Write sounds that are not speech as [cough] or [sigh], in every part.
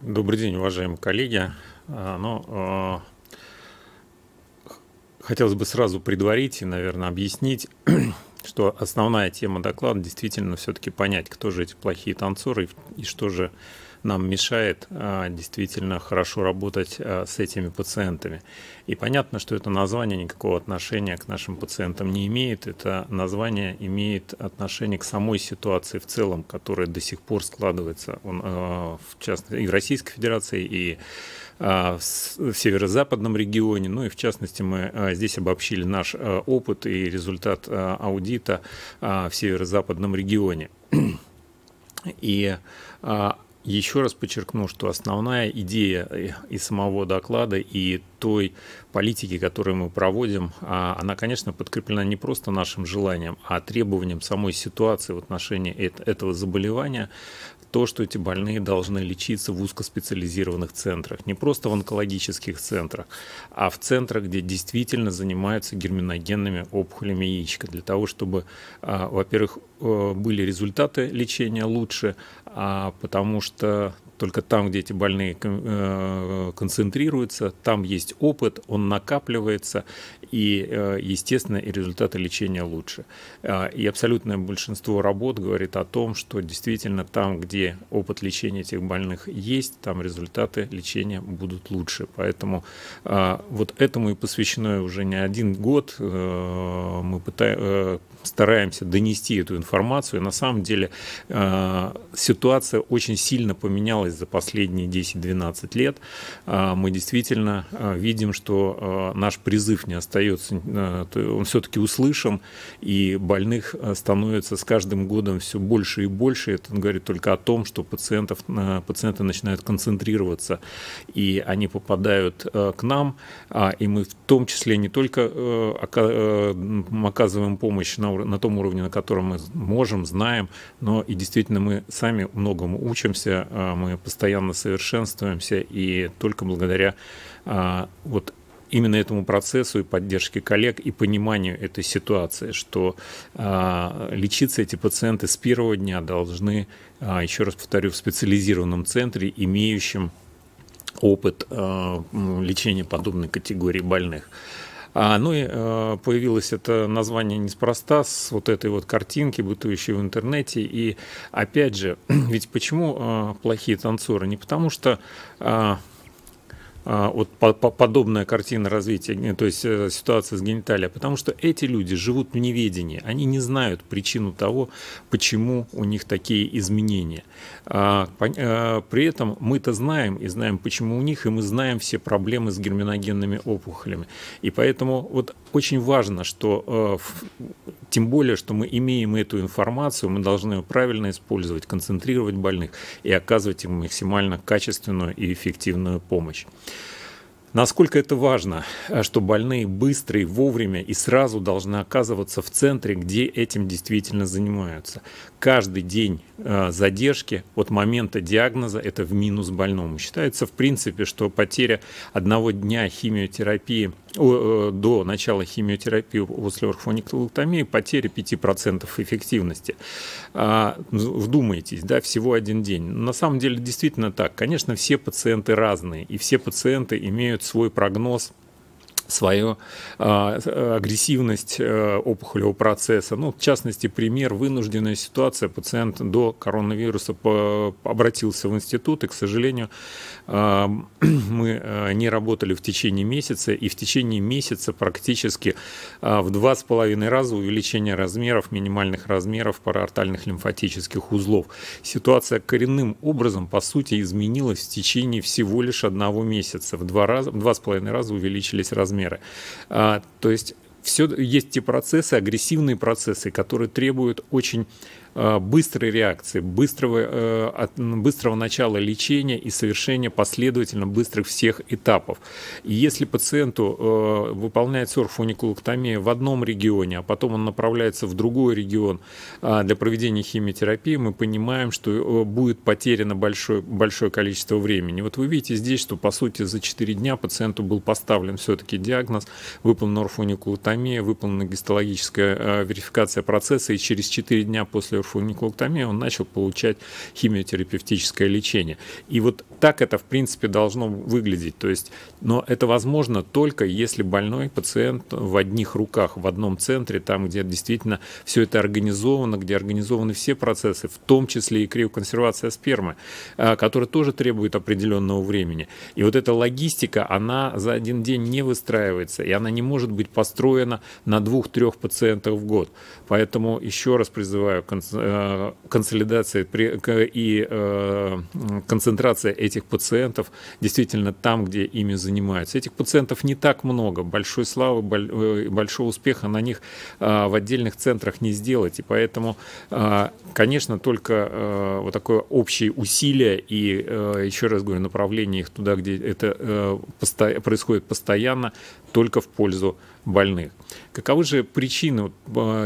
Добрый день, уважаемые коллеги. А, ну, а, хотелось бы сразу предварить и, наверное, объяснить, [clears throat] что основная тема доклада действительно все-таки понять, кто же эти плохие танцоры и что же нам мешает а, действительно хорошо работать а, с этими пациентами. И понятно, что это название никакого отношения к нашим пациентам не имеет. Это название имеет отношение к самой ситуации в целом, которая до сих пор складывается а, в частности и в Российской Федерации, и в северо-западном регионе. Ну и в частности мы здесь обобщили наш опыт и результат аудита в северо-западном регионе. [clears throat] И еще раз подчеркну, что основная идея э, и самого доклада, и той политики, которую мы проводим, а, она, конечно, подкреплена не просто нашим желанием, а требованием самой ситуации в отношении этого заболевания, то, что эти больные должны лечиться в узкоспециализированных центрах, не просто в онкологических центрах, а в центрах, где действительно занимаются герминогенными опухолями яичка, для того, чтобы, а, во-первых, э, были результаты лечения лучше, а, потому что только там, где эти больные э, концентрируются, там есть опыт, он накапливается, и, э, естественно, и результаты лечения лучше. Э, и абсолютное большинство работ говорит о том, что действительно там, где опыт лечения этих больных есть, там результаты лечения будут лучше. Поэтому вот этому и посвящено уже не один год. Мы пытаемся стараемся донести эту информацию. На самом деле э, ситуация очень сильно поменялась за последние 10-12 лет. Э, мы действительно э, видим, что э, наш призыв не остается, э, он все-таки услышан, и больных э, становится с каждым годом все больше и больше. Это говорит только о том, что пациентов, э, пациенты начинают концентрироваться, и они попадают э, к нам, э, и мы в том числе не только э, э оказываем помощь на на том уровне, на котором мы можем, знаем, но и действительно мы сами многому учимся, а, мы постоянно совершенствуемся, и только благодаря а, вот именно этому процессу и поддержке коллег и пониманию этой ситуации, что а, лечиться эти пациенты с первого дня должны, еще раз повторю, в специализированном центре, имеющем опыт лечения подобной категории больных. А, ну и э, появилось это название неспроста с вот этой вот картинки, бытующей в интернете. И опять же, [clears throat] ведь почему э, плохие танцоры? Не потому что э, а, вот подобная картина развития, то есть э, ситуация с гениталией, потому что эти люди живут в неведении, они не знают причину того, почему у них такие изменения. А, э, при этом мы-то знаем и знаем, почему у них, и мы знаем все проблемы с герминогенными опухолями. И поэтому вот очень важно, что э, тем более, что мы имеем эту информацию, мы должны ее правильно использовать, концентрировать больных и оказывать им максимально качественную и эффективную помощь. Насколько это важно, э, что больные быстро и вовремя и сразу должны оказываться в центре, где этим действительно занимаются каждый день э, задержки от момента диагноза это в минус больному. Считается, в принципе, что потеря одного дня химиотерапии э, до начала химиотерапии после орхониктолоктомии потеря 5% эффективности. А, ну, вдумайтесь, да, всего один день. На самом деле действительно так. Конечно, все пациенты разные, и все пациенты имеют свой прогноз свою э, а, агрессивность э, опухолевого процесса. Ну, в частности, пример вынужденная ситуация. Пациент до коронавируса по, обратился в институт, и, к сожалению, а, [clears throat] э, мы не работали в течение месяца, и в течение месяца практически э, в два с половиной раза увеличение размеров, минимальных размеров параортальных лимфатических узлов. Ситуация коренным образом, по сути, изменилась в течение всего лишь одного месяца. В два, раза, в два с половиной раза увеличились размеры примеры. А, то есть все, есть те процессы, агрессивные процессы, которые требуют очень Э, быстрой реакции, быстрого, э, от, быстрого начала лечения и совершения последовательно быстрых всех этапов. И если пациенту э, выполняется сорфуникулоктомия в одном регионе, а потом он направляется в другой регион для проведения химиотерапии, мы понимаем, что будет потеряно большое, большое количество времени. Вот вы видите здесь, что по сути за 4 дня пациенту был поставлен все-таки диагноз, выполнена орфуникулотомия, выполнена гистологическая верификация процесса, и через 4 дня после фуниклоктомию, он начал получать химиотерапевтическое лечение. И вот так это, в принципе, должно выглядеть. То есть, но это возможно только если больной пациент в одних руках, в одном центре, там, где действительно все это организовано, где организованы все процессы, в том числе и криоконсервация спермы, а, которая тоже требует определенного времени. И вот эта логистика, она за один день не выстраивается, и она не может быть построена на двух-трех пациентах в год. Поэтому еще раз призываю Э, консолидация и э, концентрация этих пациентов действительно там, где ими занимаются. Этих пациентов не так много. Большой славы, э, большого успеха на них в отдельных центрах не сделать. И поэтому, конечно, только вот такое общее усилие и, еще раз говорю, направление их туда, где это происходит постоянно, только в пользу больных. Каковы же причины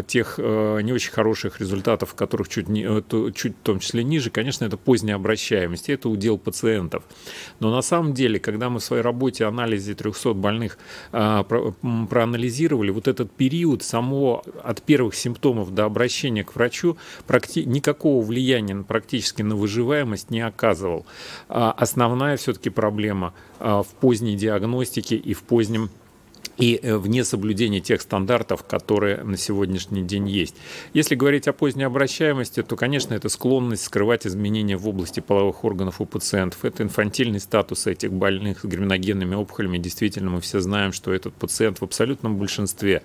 тех не очень хороших результатов которых чуть, не, э, чуть в том числе ниже, конечно, это поздняя обращаемость, это удел пациентов. Но на самом деле, когда мы в своей работе анализе 300 больных а, про, проанализировали, вот этот период самого от первых симптомов до обращения к врачу практи- никакого влияния практически на выживаемость не оказывал. А основная все-таки проблема а, в поздней диагностике и в позднем и э, вне соблюдения тех стандартов, которые на сегодняшний день есть. Если говорить о поздней обращаемости, то, конечно, это склонность скрывать изменения в области половых органов у пациентов. Это инфантильный статус этих больных с греминогенными опухолями. Действительно, мы все знаем, что этот пациент в абсолютном большинстве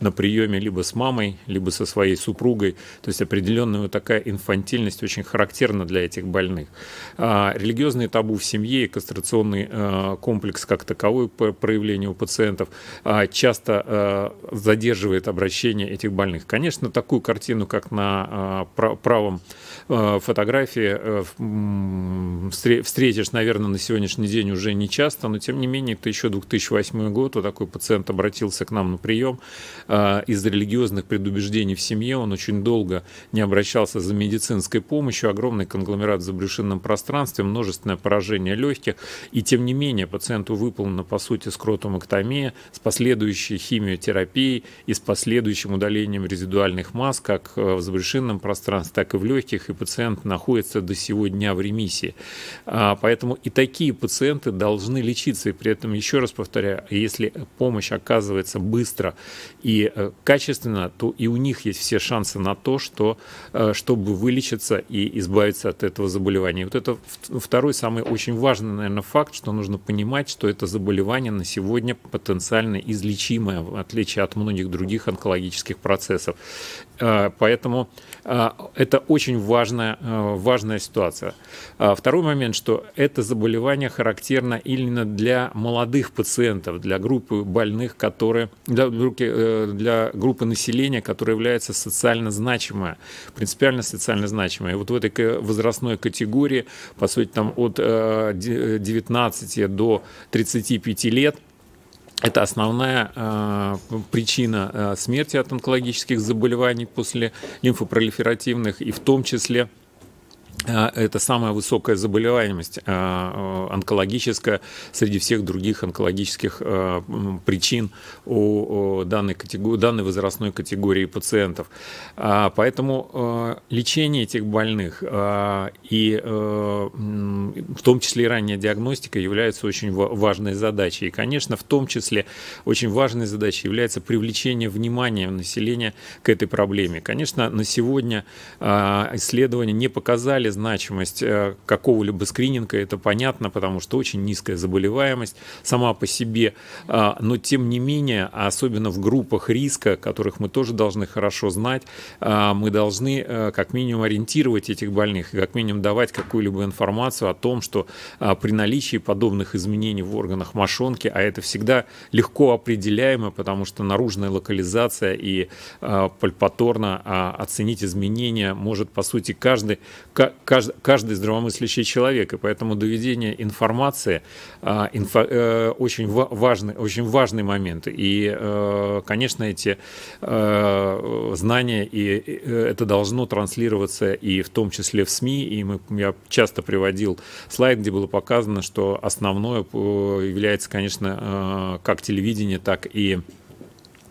на приеме либо с мамой, либо со своей супругой. То есть определенная вот такая инфантильность очень характерна для этих больных. А, религиозные табу в семье и кастрационный э, комплекс как таковой проявление у пациентов – а, часто а, задерживает обращение этих больных. Конечно, такую картину, как на а, правом фотографии, э, встретишь, наверное, на сегодняшний день уже не часто, но тем не менее, это еще 2008 год, вот такой пациент обратился к нам на прием из религиозных предубеждений в семье, он очень долго не обращался за медицинской помощью, огромный конгломерат в забрюшинном пространстве, множественное поражение легких, и тем не менее пациенту выполнена, по сути, скротомэктомия с последующей химиотерапией и с последующим удалением резидуальных масс как э, в забрюшинном пространстве, так и в легких, и пациент находится до сего дня в ремиссии. А, поэтому и такие пациенты должны лечиться. И при этом, еще раз повторяю, если помощь оказывается быстро и э, качественно, то и у них есть все шансы на то, что, э, чтобы вылечиться и избавиться от этого заболевания. И вот это второй самый очень важный, наверное, факт, что нужно понимать, что это заболевание на сегодня потенциально реально излечимая, в отличие от многих других онкологических процессов. А, поэтому а, это очень важная, а, важная ситуация. Второй момент, что это заболевание характерно именно для молодых пациентов, для группы больных, которые, для, э, для группы населения, которая является социально значимая, принципиально социально значимая. И вот в этой возрастной категории, по сути, там от 19 э, до 35 лет – это основная э, причина э, смерти от онкологических заболеваний после лимфопролиферативных и в том числе а, это самая высокая заболеваемость а, а, онкологическая среди всех других онкологических причин у данной, категории, данной возрастной категории пациентов. Поэтому лечение этих больных и в том числе и ранняя диагностика является очень важной задачей. И, конечно, в том числе очень важной задачей является привлечение внимания населения к этой проблеме. Конечно, на сегодня исследования не показали значимость э, какого-либо скрининга, это понятно, потому что очень низкая заболеваемость сама по себе, а, но тем не менее, особенно в группах риска, которых мы тоже должны хорошо знать, а, мы должны э, как минимум ориентировать этих больных и как минимум давать какую-либо информацию о том, что а, при наличии подобных изменений в органах мошонки, а это всегда легко определяемо, потому что наружная локализация и пальпаторно оценить изменения может, по сути, каждый, каждый, каждый здравомыслящий человек. И поэтому доведение информации а, инфо, э, очень, ва- важный, очень важный момент. И, э, конечно, эти э, знания, и э, это должно транслироваться и в том числе в СМИ. И мы, я часто приводил слайд, где было показано, что основное э, является, конечно, э, как телевидение, так и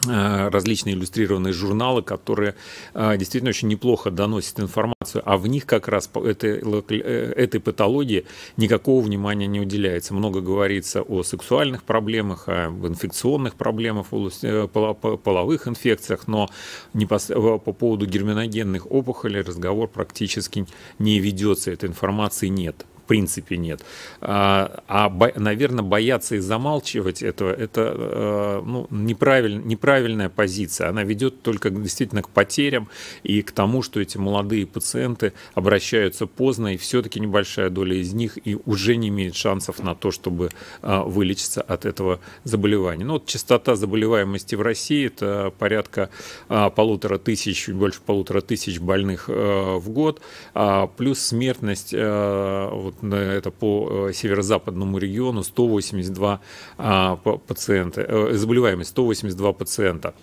Э, различные иллюстрированные журналы, которые э, действительно очень неплохо доносят информацию, а в них как раз этой, э, этой патологии никакого внимания не уделяется. Много говорится о сексуальных проблемах, о инфекционных проблемах, о половых инфекциях, но не по, по поводу герминогенных опухолей разговор практически не ведется, этой информации нет принципе нет. А, а наверное, бояться и замалчивать этого, это э, ну, неправиль, неправильная позиция. Она ведет только действительно к потерям и к тому, что эти молодые пациенты обращаются поздно, и все-таки небольшая доля из них и уже не имеет шансов на то, чтобы а, вылечиться от этого заболевания. Ну, вот частота заболеваемости в России – это порядка а, полутора тысяч, больше полутора тысяч больных э, в год, а, плюс смертность э, вот, это по э, северо-западному региону 182 а, пациента, э, заболеваемость 182 пациента.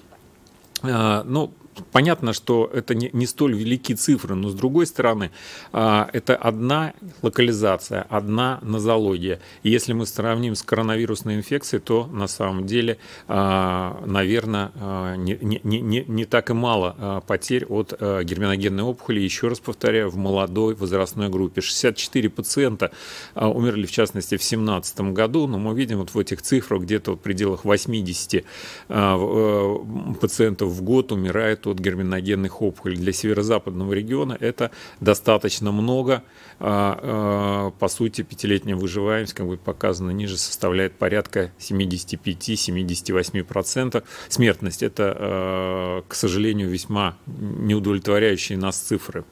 А, ну, понятно, что это не, не столь великие цифры, но с другой стороны, а, это одна локализация, одна нозология. И если мы сравним с коронавирусной инфекцией, то на самом деле, а, наверное, а, не, не, не, не так и мало потерь от герминогенной опухоли. Еще раз повторяю, в молодой возрастной группе. 64 пациента умерли, в частности, в 2017 году, но мы видим вот в этих цифрах где-то в пределах 80 пациентов в год умирает от герминогенных опухолей для северо-западного региона это достаточно много. А, а, по сути, пятилетняя выживаемость, как будет показано ниже, составляет порядка 75-78%. Смертность – это, а, к сожалению, весьма неудовлетворяющие нас цифры.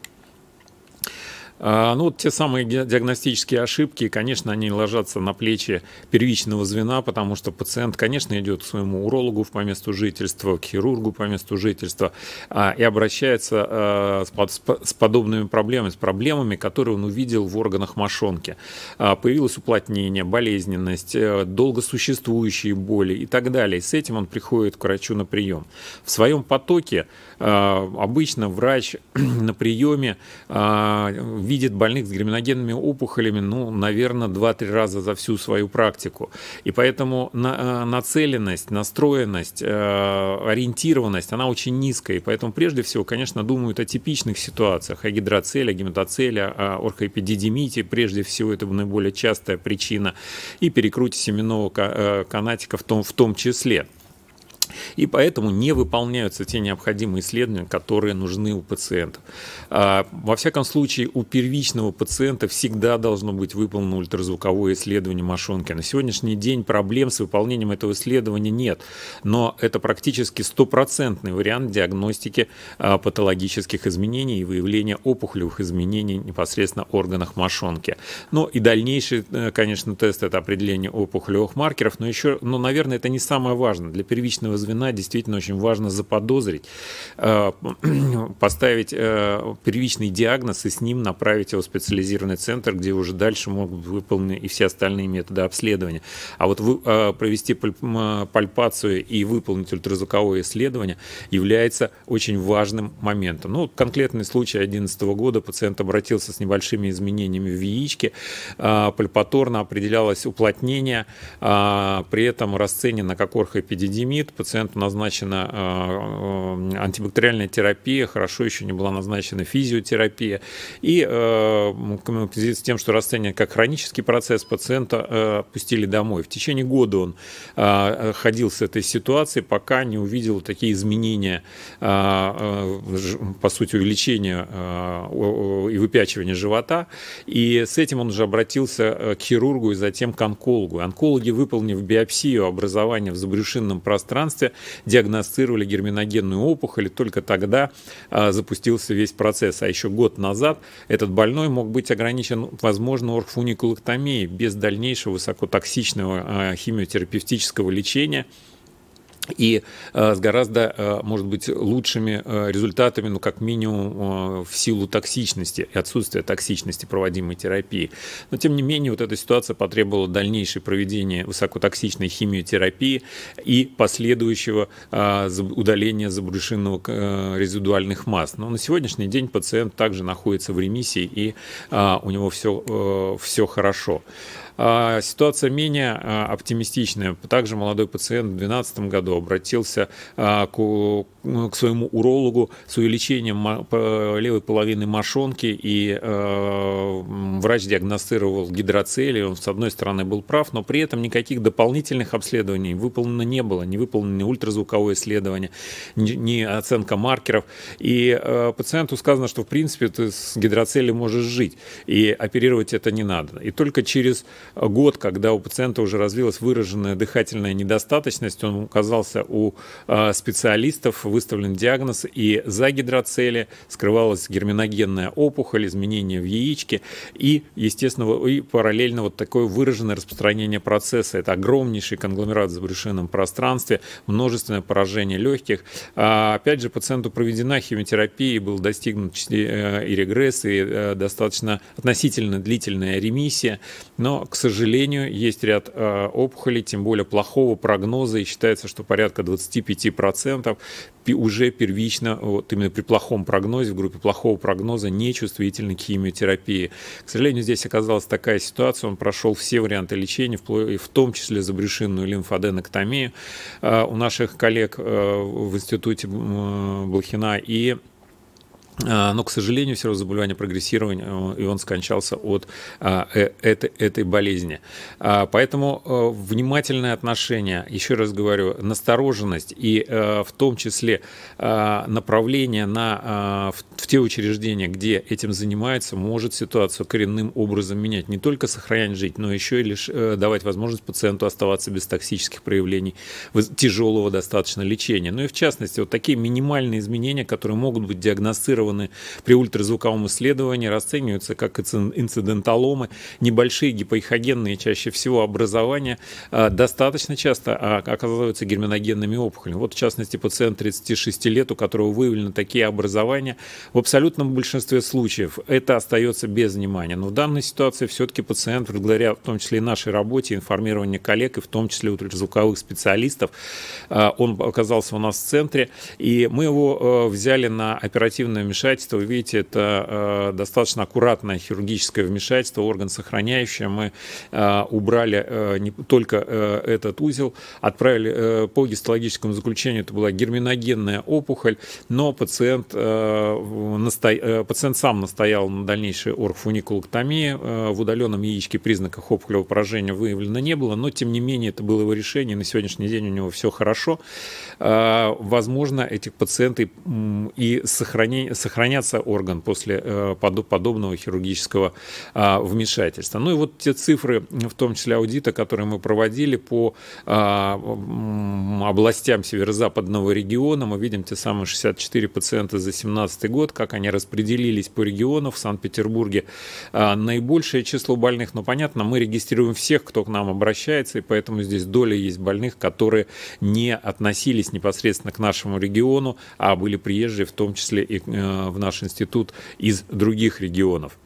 А, ну, вот те самые диагностические ошибки, конечно, они ложатся на плечи первичного звена, потому что пациент, конечно, идет к своему урологу по месту жительства, к хирургу по месту жительства а, и обращается а, с подобными проблемами, с проблемами, которые он увидел в органах мошонки. Появилось уплотнение, болезненность, э, долго существующие боли и так далее. С этим он приходит к врачу на прием. В своем потоке обычно врач [clears throat] на приеме видит видит больных с греминогенными опухолями, ну, наверное, 2-3 раза за всю свою практику. И поэтому на, э, нацеленность, настроенность, э, ориентированность, она очень низкая. И поэтому прежде всего, конечно, думают о типичных ситуациях, о гидроцеле, о гематоцеле, о орхоэпидидимите. Прежде всего, это наиболее частая причина. И перекрутие семенного э, канатика в том, в том числе и поэтому не выполняются те необходимые исследования, которые нужны у пациентов. А, во всяком случае, у первичного пациента всегда должно быть выполнено ультразвуковое исследование мошонки. На сегодняшний день проблем с выполнением этого исследования нет, но это практически стопроцентный вариант диагностики а, патологических изменений и выявления опухолевых изменений непосредственно органах мошонки. Ну и дальнейший, э, конечно, тест – это определение опухолевых маркеров, но еще, но наверное, это не самое важное. Для первичного звена действительно очень важно заподозрить, э, [clears throat] поставить э, первичный диагноз и с ним направить его в специализированный центр, где уже дальше могут выполнены и все остальные методы обследования. А вот э, провести пальпацию и выполнить ультразвуковое исследование является очень важным моментом. Ну, конкретный случай 2011 года пациент обратился с небольшими изменениями в яичке, пальпаторно определялось уплотнение, при этом расценено как орхоэпидидимид, пациенту назначена э, э, антибактериальная терапия, хорошо еще не была назначена физиотерапия. И э, в с тем, что расстояние как хронический процесс, пациента пустили домой. В течение года он ходил с этой ситуацией, пока не увидел такие изменения, по сути, увеличения и выпячивания живота. И с этим он уже обратился к хирургу и затем к онкологу. Онкологи, выполнив биопсию образования в забрюшинном пространстве, пространстве, диагностировали герминогенную опухоль, и только тогда а, запустился весь процесс. А еще год назад этот больной мог быть ограничен, возможно, орфуникулоктомией без дальнейшего высокотоксичного а, химиотерапевтического лечения и э, с гораздо, э, может быть, лучшими э, результатами, ну, как минимум, в силу токсичности и отсутствия токсичности проводимой терапии. Но, тем не менее, вот эта ситуация потребовала дальнейшее проведение высокотоксичной химиотерапии и последующего удаления забрюшинного резидуальных масс. Но на сегодняшний день пациент также находится в ремиссии, и у него все, все хорошо. А, ситуация менее а, оптимистичная. Также молодой пациент в 2012 году обратился а, к ну, к своему урологу с увеличением левой половины мошонки, и э, врач диагностировал гидроцели, он, с одной стороны, был прав, но при этом никаких дополнительных обследований выполнено не было, не выполнено ультразвуковое исследование, не, оценка маркеров, и э, пациенту сказано, что, в принципе, ты с гидроцели можешь жить, и оперировать это не надо. И только через год, когда у пациента уже развилась выраженная дыхательная недостаточность, он оказался у э, специалистов, выставлен диагноз, и за гидроцели скрывалась герминогенная опухоль, изменения в яичке и, естественно, и параллельно вот такое выраженное распространение процесса. Это огромнейший конгломерат в брюшинном пространстве, множественное поражение легких. А, опять же, пациенту проведена химиотерапия, был достигнут э, и регресс, и э, достаточно относительно длительная ремиссия, но, к сожалению, есть ряд э, опухолей, тем более плохого прогноза, и считается, что порядка 25% уже первично, вот именно при плохом прогнозе, в группе плохого прогноза, нечувствительны к химиотерапии. К сожалению, здесь оказалась такая ситуация, он прошел все варианты лечения, в том числе забрюшинную лимфоденоктомию э, у наших коллег э, в институте Блохина, и а, но, к сожалению, все равно заболевание прогрессирования, э, и он скончался от а, э, этой, этой болезни. А, поэтому э, внимательное отношение, еще раз говорю, настороженность и в том числе направление на, в те учреждения, где этим занимаются, может ситуацию коренным образом менять. Не только сохранять жить, но еще и лишь давать возможность пациенту оставаться без токсических проявлений, тяжелого достаточно лечения. Ну и в частности, вот такие минимальные изменения, которые могут быть диагностированы зафиксированы при ультразвуковом исследовании, расцениваются как инциденталомы небольшие гипоихогенные чаще всего образования, а, достаточно часто а, оказываются герминогенными опухолями. Вот в частности пациент 36 лет, у которого выявлены такие образования, в абсолютном большинстве случаев это остается без внимания. Но в данной ситуации все-таки пациент, благодаря в том числе и нашей работе, информирования коллег, и в том числе ультразвуковых специалистов, а, он оказался у нас в центре, и мы его э, взяли на оперативное вмешательство, вы видите, это э, достаточно аккуратное хирургическое вмешательство, орган сохраняющий. Мы э, убрали э, не только этот узел, отправили по гистологическому заключению, это была герминогенная опухоль, но пациент, насто... пациент сам настоял на дальнейшей орфуникулоктомии. В удаленном яичке признаков опухолевого поражения выявлено не было, но тем не менее это было его решение. На сегодняшний день у него все хорошо. Возможно, этих пациентов и сохранение, сохраняться орган после э, подобного хирургического а, вмешательства. Ну и вот те цифры, в том числе аудита, которые мы проводили по а, областям северо-западного региона, мы видим те самые 64 пациента за 2017 год, как они распределились по региону. В Санкт-Петербурге а, наибольшее число больных, но понятно, мы регистрируем всех, кто к нам обращается, и поэтому здесь доля есть больных, которые не относились непосредственно к нашему региону, а были приезжие, в том числе и э, в наш институт из других регионов.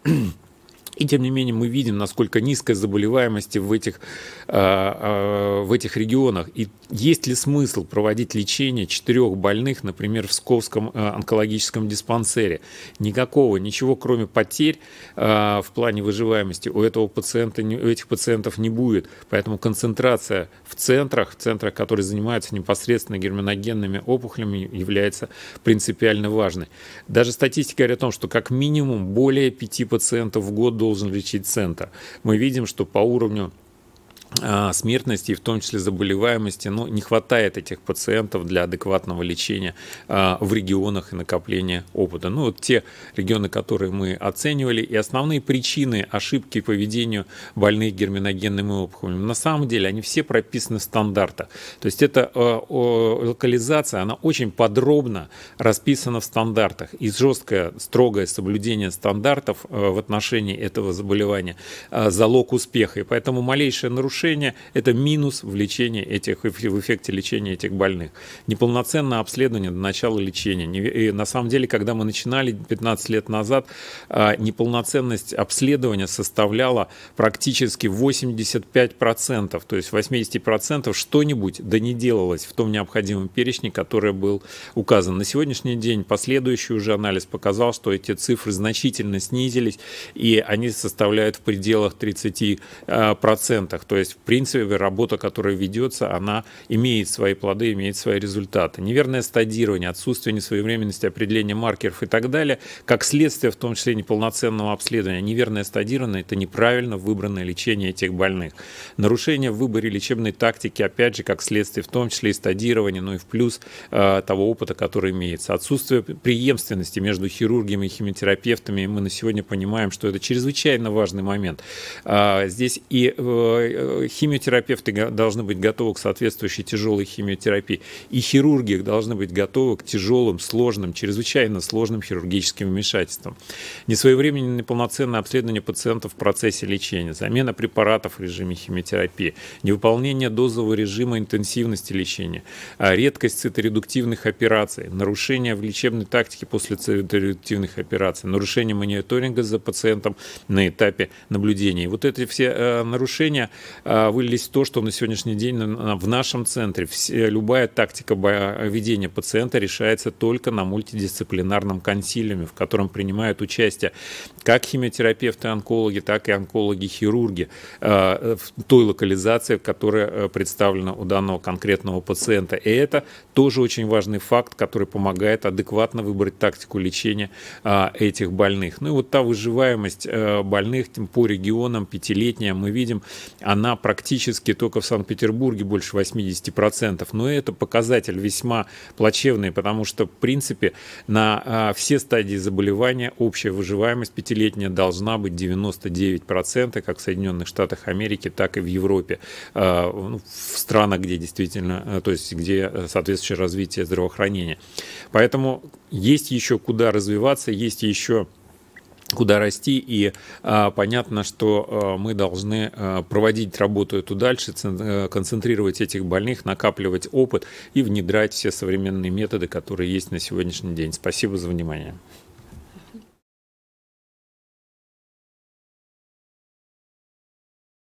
И тем не менее мы видим, насколько низкая заболеваемость в этих, а, а, в этих регионах. И есть ли смысл проводить лечение четырех больных, например, в СКОВском э, онкологическом диспансере? Никакого, ничего кроме потерь а, в плане выживаемости у, этого пациента, у этих пациентов не будет. Поэтому концентрация в центрах, в центрах, которые занимаются непосредственно герминогенными опухолями, является принципиально важной. Даже статистика говорит о том, что как минимум более пяти пациентов в год должен лечить центр. Мы видим, что по уровню а, смертности, в том числе заболеваемости, ну, не хватает этих пациентов для адекватного лечения а, в регионах и накопления опыта. Ну, вот те регионы, которые мы оценивали, и основные причины ошибки поведению больных герминогенными опухолями, на самом деле, они все прописаны в стандартах. То есть эта а, а, локализация, она очень подробно расписана в стандартах, и жесткое, строгое соблюдение стандартов а, в отношении этого заболевания а, – залог успеха, и поэтому малейшее нарушение нарушение – это минус в лечении этих, в эффекте лечения этих больных. Неполноценное обследование до начала лечения. И на самом деле, когда мы начинали 15 лет назад, а, неполноценность обследования составляла практически 85%, то есть 80% что-нибудь да не делалось в том необходимом перечне, который был указан. На сегодняшний день последующий уже анализ показал, что эти цифры значительно снизились, и они составляют в пределах 30%. А, то есть есть, в принципе, работа, которая ведется, она имеет свои плоды, имеет свои результаты. Неверное стадирование, отсутствие несвоевременности определения маркеров и так далее, как следствие, в том числе, неполноценного обследования. Неверное стадирование – это неправильно выбранное лечение этих больных. Нарушение в выборе лечебной тактики, опять же, как следствие, в том числе и стадирования, но ну и в плюс э, того опыта, который имеется. Отсутствие преемственности между хирургами и химиотерапевтами, мы на сегодня понимаем, что это чрезвычайно важный момент. Э, здесь и э, химиотерапевты должны быть готовы к соответствующей тяжелой химиотерапии, и хирурги должны быть готовы к тяжелым, сложным, чрезвычайно сложным хирургическим вмешательствам. Несвоевременное полноценное обследование пациентов в процессе лечения, замена препаратов в режиме химиотерапии, невыполнение дозового режима интенсивности лечения, а, редкость циторедуктивных операций, нарушение в лечебной тактике после циторедуктивных операций, нарушение мониторинга за пациентом на этапе наблюдения. И вот эти все э, нарушения Э, вылились в то, что на сегодняшний день в нашем центре любая тактика ведения пациента решается только на мультидисциплинарном консилиуме, в котором принимают участие как химиотерапевты-онкологи, так и онкологи-хирурги э, в той локализации, которая э, представлена у данного конкретного пациента. И это тоже очень важный факт, который помогает адекватно выбрать тактику лечения этих больных. Ну и вот та выживаемость больных по регионам пятилетняя мы видим, она практически только в Санкт-Петербурге больше 80%. Но это показатель весьма плачевный, потому что, в принципе, на а, все стадии заболевания общая выживаемость пятилетняя должна быть 99%, как в Соединенных Штатах Америки, так и в Европе. А, ну, в странах, где действительно, а, то есть где соответствующее развитие здравоохранения. Поэтому есть еще куда развиваться, есть еще куда расти, и а, понятно, что а, мы должны а, проводить работу эту дальше, э, концентрировать этих больных, накапливать опыт и внедрять все современные методы, которые есть на сегодняшний день. Спасибо за внимание.